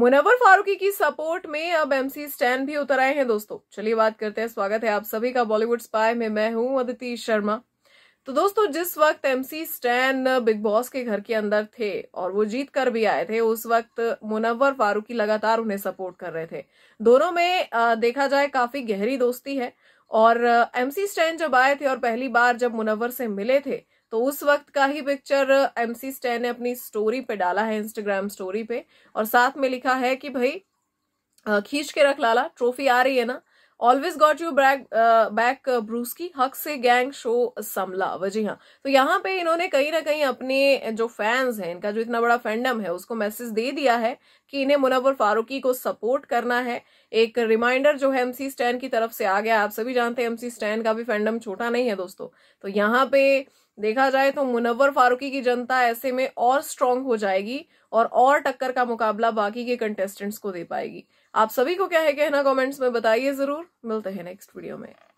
मुनवर फारूकी की सपोर्ट में अब एमसी स्टैन भी उतर आए हैं दोस्तों चलिए बात करते हैं स्वागत है आप सभी का बॉलीवुड स्पाई में मैं हूं अदिति शर्मा तो दोस्तों जिस वक्त एमसी स्टैन बिग बॉस के घर के अंदर थे और वो जीत कर भी आए थे उस वक्त मुनवर फारूकी लगातार उन्हें सपोर्ट कर रहे थे दोनों में देखा जाए काफी गहरी दोस्ती है और एमसी स्टैन जब आए थे और पहली बार जब मुनवर से मिले थे तो उस वक्त का ही पिक्चर एमसी स्टैन ने अपनी स्टोरी पे डाला है इंस्टाग्राम स्टोरी पे और साथ में लिखा है कि भाई uh, खींच के रख लाला ट्रॉफी आ रही है ना always got you back back ब्रूस की हक से गैंग शो समला वजी हाँ तो यहाँ पे इन्होंने कहीं ना कहीं अपने जो फैंस हैं इनका जो इतना बड़ा फैंडम है उसको मैसेज दे दिया है कि इन्हें मुनवर फारूकी को सपोर्ट करना है एक रिमाइंडर जो है एमसी स्टैन की तरफ से आ गया आप सभी जानते हैं एमसी स्टैन का भी फैंडम छोटा नहीं है दोस्तों तो यहाँ पे देखा जाए तो मुनव्वर फारूकी की जनता ऐसे में और स्ट्रांग हो जाएगी और और टक्कर का मुकाबला बाकी के कंटेस्टेंट्स को दे पाएगी आप सभी को क्या है कहना कमेंट्स में बताइए जरूर मिलते हैं नेक्स्ट वीडियो में